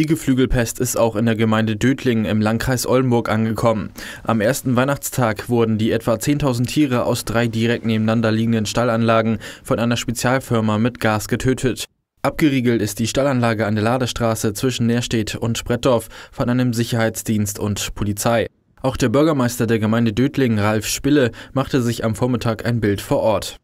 Die Geflügelpest ist auch in der Gemeinde Dötlingen im Landkreis Oldenburg angekommen. Am ersten Weihnachtstag wurden die etwa 10.000 Tiere aus drei direkt nebeneinander liegenden Stallanlagen von einer Spezialfirma mit Gas getötet. Abgeriegelt ist die Stallanlage an der Ladestraße zwischen Nährstedt und Sprettdorf von einem Sicherheitsdienst und Polizei. Auch der Bürgermeister der Gemeinde Dötlingen, Ralf Spille, machte sich am Vormittag ein Bild vor Ort.